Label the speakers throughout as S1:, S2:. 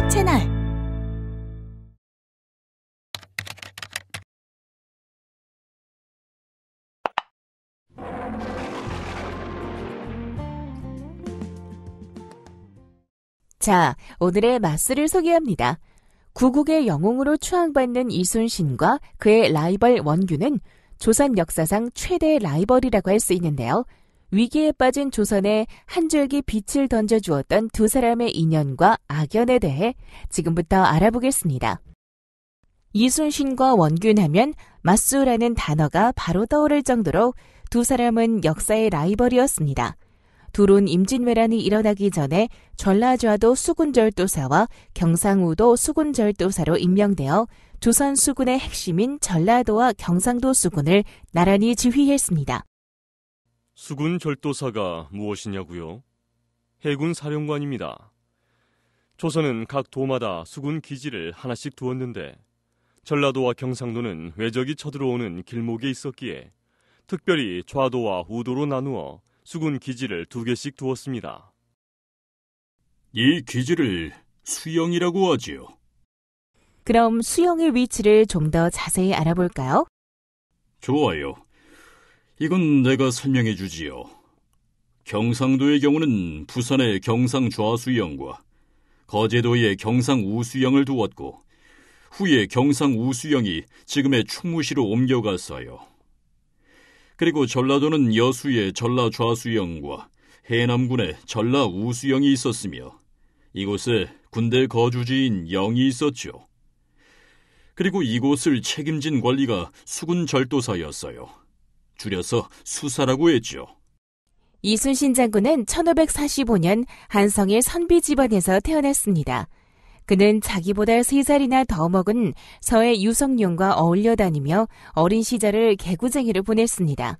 S1: 교육 채널 자, 오늘의 마스를 소개합니다. 구국의 영웅으로 추앙받는 이순신과 그의 라이벌 원균은 조선 역사상 최대 라이벌이라고 할 수 있는데요. 위기에 빠진 조선에 한 줄기 빛을 던져주었던 두 사람의 인연과 악연에 대해 지금부터 알아보겠습니다. 이순신과 원균 하면 맞수라는 단어가 바로 떠오를 정도로 두 사람은 역사의 라이벌이었습니다. 두론 임진왜란이 일어나기 전에 전라좌도 수군절도사와 경상우도 수군절도사로 임명되어 조선 수군의 핵심인 전라도와 경상도 수군을 나란히 지휘했습니다.
S2: 수군 절도사가 무엇이냐고요? 해군 사령관입니다. 조선은 각 도마다 수군 기지를 하나씩 두었는데 전라도와 경상도는 외적이 쳐들어오는 길목에 있었기에 특별히 좌도와 우도로 나누어 수군 기지를 두 개씩 두었습니다. 이 기지를
S3: 수영이라고 하지요.
S1: 그럼 수영의 위치를 좀 더 자세히 알아볼까요?
S3: 좋아요. 이건 내가 설명해 주지요. 경상도의 경우는 부산의 경상좌수영과 거제도의 경상우수영을 두었고 후에 경상우수영이 지금의 충무시로 옮겨갔어요. 그리고 전라도는 여수의 전라좌수영과 해남군의 전라우수영이 있었으며 이곳에 군대 거주지인 영이 있었죠. 그리고 이곳을 책임진 관리가 수군 절도사였어요. 줄여서 수사라고 했죠.
S1: 이순신 장군은 1545년 한성의 선비 집안에서 태어났습니다. 그는 자기보다 3 살이나 더 먹은 서해 유성룡과 어울려 다니며 어린 시절을 개구쟁이로 보냈습니다.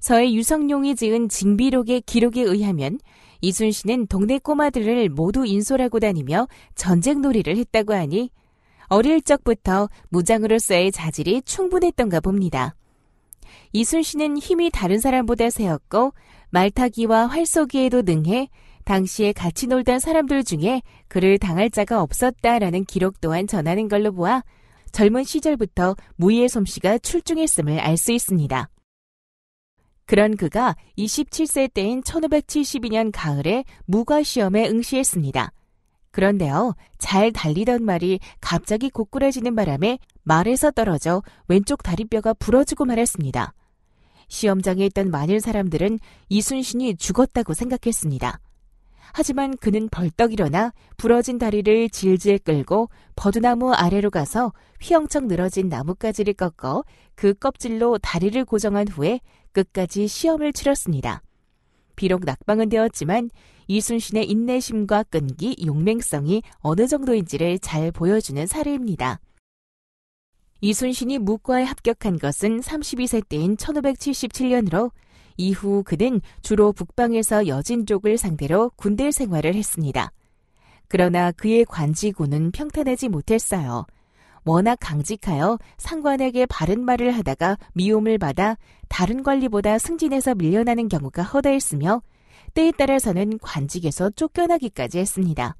S1: 서해 유성룡이 지은 징비록의 기록에 의하면 이순신은 동네 꼬마들을 모두 인솔하고 다니며 전쟁 놀이를 했다고 하니 어릴 적부터 무장으로서의 자질이 충분했던가 봅니다. 이순신은 힘이 다른 사람보다 세었고 말타기와 활쏘기에도 능해 당시에 같이 놀던 사람들 중에 그를 당할 자가 없었다라는 기록 또한 전하는 걸로 보아 젊은 시절부터 무희의 솜씨가 출중했음을 알 수 있습니다. 그런 그가 27세 때인 1572년 가을에 무과시험에 응시했습니다. 그런데요, 잘 달리던 말이 갑자기 고꾸라지는 바람에 말에서 떨어져 왼쪽 다리뼈가 부러지고 말았습니다. 시험장에 있던 많은 사람들은 이순신이 죽었다고 생각했습니다. 하지만 그는 벌떡 일어나 부러진 다리를 질질 끌고 버드나무 아래로 가서 휘영청 늘어진 나뭇가지를 꺾어 그 껍질로 다리를 고정한 후에 끝까지 시험을 치렀습니다. 비록 낙방은 되었지만 이순신의 인내심과 끈기, 용맹성이 어느 정도인지를 잘 보여주는 사례입니다. 이순신이 무과에 합격한 것은 32세 때인 1577년으로 이후 그는 주로 북방에서 여진족을 상대로 군대 생활을 했습니다. 그러나 그의 관지군은 평탄하지 못했어요. 워낙 강직하여 상관에게 바른 말을 하다가 미움을 받아 다른 관리보다 승진해서 밀려나는 경우가 허다했으며 때에 따라서는 관직에서 쫓겨나기까지 했습니다.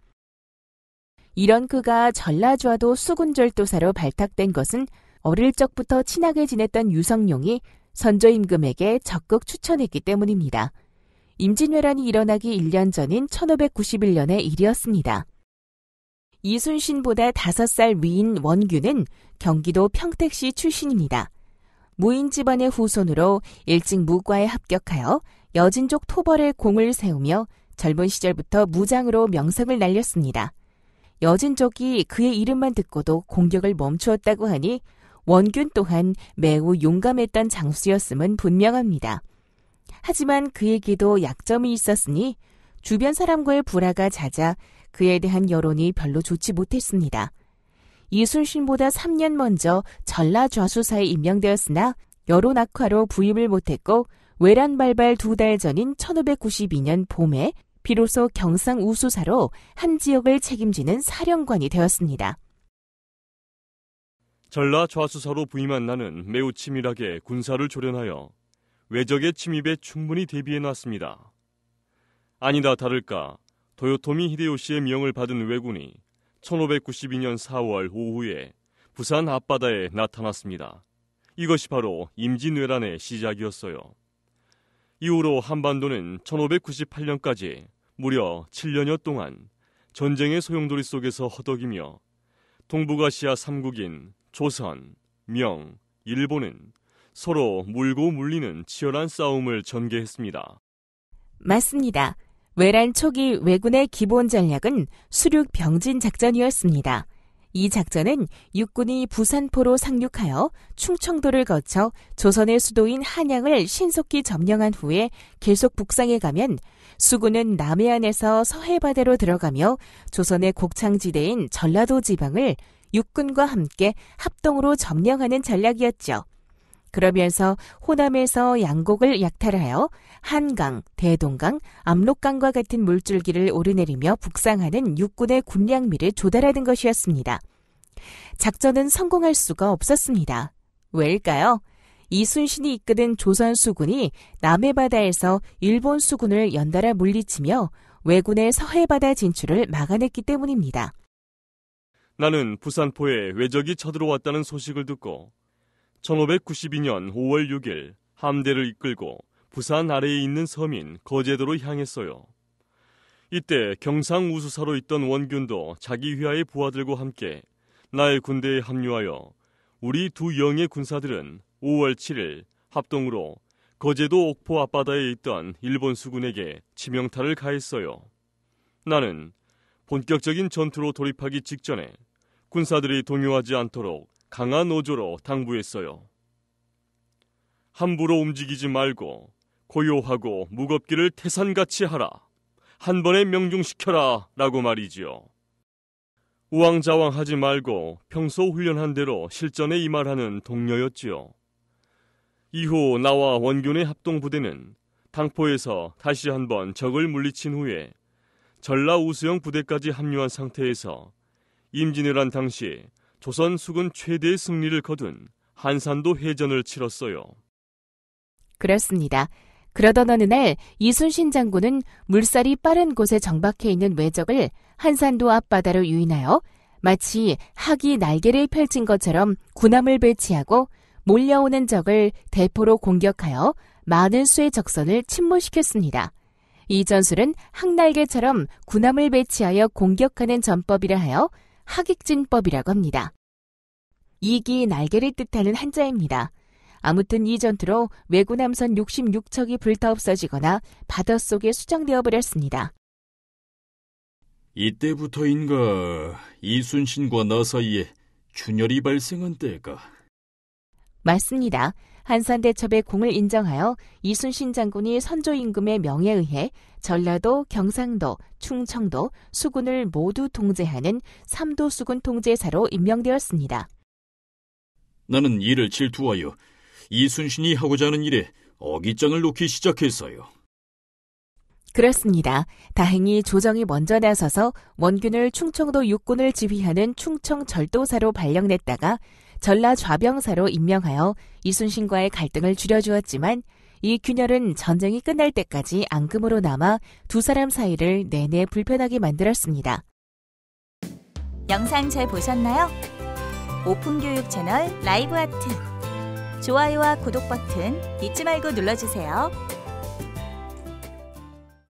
S1: 이런 그가 전라주와도 수군절도사로 발탁된 것은 어릴 적부터 친하게 지냈던 유성룡이 선조임금에게 적극 추천했기 때문입니다. 임진왜란이 일어나기 1년 전인 1591년의 일이었습니다. 이순신보다 5살 위인 원규는 경기도 평택시 출신입니다. 무인 집안의 후손으로 일찍 무과에 합격하여 여진족 토벌의 공을 세우며 젊은 시절부터 무장으로 명성을 날렸습니다. 여진족이 그의 이름만 듣고도 공격을 멈추었다고 하니 원균 또한 매우 용감했던 장수였음은 분명합니다. 하지만 그에게도 약점이 있었으니 주변 사람과의 불화가 잦아 그에 대한 여론이 별로 좋지 못했습니다. 이순신보다 3년 먼저 전라 좌수사에 임명되었으나 여론 악화로 부임을 못했고 외란 발발 두 달 전인 1592년 봄에 비로소 경상 우수사로 한 지역을 책임지는 사령관이 되었습니다.
S2: 전라 좌수사로 부임한 나는 매우 치밀하게 군사를 조련하여 외적의 침입에 충분히 대비해 놨습니다. 아니다 다를까 도요토미 히데요시의 명을 받은 왜군이 1592년 4월 오후에 부산 앞바다에 나타났습니다. 이것이 바로 임진왜란의 시작이었어요. 이후로 한반도는 1598년까지 무려 7년여 동안 전쟁의 소용돌이 속에서 허덕이며 동북아시아 3국인 조선, 명, 일본은 서로 물고 물리는 치열한 싸움을 전개했습니다.
S1: 맞습니다. 외란 초기 왜군의 기본 전략은 수륙 병진 작전이었습니다. 이 작전은 육군이 부산포로 상륙하여 충청도를 거쳐 조선의 수도인 한양을 신속히 점령한 후에 계속 북상해 가면 수군은 남해안에서 서해바다로 들어가며 조선의 곡창지대인 전라도 지방을 육군과 함께 합동으로 점령하는 전략이었죠. 그러면서 호남에서 양곡을 약탈하여 한강, 대동강, 압록강과 같은 물줄기를 오르내리며 북상하는 육군의 군량미를 조달하는 것이었습니다. 작전은 성공할 수가 없었습니다. 왜일까요? 이순신이 이끄는 조선 수군이 남해 바다에서 일본 수군을 연달아 물리치며 왜군의 서해 바다 진출을 막아냈기 때문입니다.
S2: 나는 부산포에 왜적이 쳐들어왔다는 소식을 듣고 1592년 5월 6일 함대를 이끌고 부산 아래에 있는 섬인 거제도로 향했어요. 이때 경상 우수사로 있던 원균도 자기 휘하의 부하들과 함께 나의 군대에 합류하여 우리 두 영의 군사들은 5월 7일 합동으로 거제도 옥포 앞바다에 있던 일본 수군에게 치명타를 가했어요. 나는 본격적인 전투로 돌입하기 직전에 군사들이 동요하지 않도록 강한 어조로 당부했어요. 함부로 움직이지 말고 고요하고 무겁기를 태산같이 하라. 한 번에 명중시켜라. 라고 말이지요. 우왕좌왕 하지 말고 평소 훈련한 대로 실전에 임하라는 동료였지요. 이후 나와 원균의 합동부대는 당포에서 다시 한 번 적을 물리친 후에 전라 우수형 부대까지 합류한 상태에서 임진왜란 당시 조선 수군 최대의 승리를 거둔 한산도 해전을 치렀어요.
S1: 그렇습니다. 그러던 어느 날 이순신 장군은 물살이 빠른 곳에 정박해 있는 외적을 한산도 앞바다로 유인하여 마치 학이 날개를 펼친 것처럼 군함을 배치하고 몰려오는 적을 대포로 공격하여 많은 수의 적선을 침몰시켰습니다. 이 전술은 항날개처럼 군함을 배치하여 공격하는 전법이라 하여 학익진법이라고 합니다. 이기 날개를 뜻하는 한자입니다. 아무튼 이 전투로 왜구 남선 66척이 불타 없어지거나 바닷속에 수정되어 버렸습니다.
S3: 이때부터인가 이순신과 나 사이에 균열이 발생한 때가
S1: 맞습니다. 한산대첩의 공을 인정하여 이순신 장군이 선조 임금의 명에 의해 전라도, 경상도, 충청도, 수군을 모두 통제하는 삼도 수군 통제사로 임명되었습니다.
S3: 나는 이를 질투하여 이순신이 하고자 하는 일에 어깃장을 놓기 시작했어요.
S1: 그렇습니다. 다행히 조정이 먼저 나서서 원균을 충청도 육군을 지휘하는 충청절도사로 발령냈다가 전라 좌병사로 임명하여 이순신과의 갈등을 줄여주었지만 이 균열은 전쟁이 끝날 때까지 앙금으로 남아 두 사람 사이를 내내 불편하게 만들었습니다. 영상 잘 보셨나요? 오픈교육 채널 라이브 아트 좋아요와 구독 버튼 잊지 말고 눌러주세요.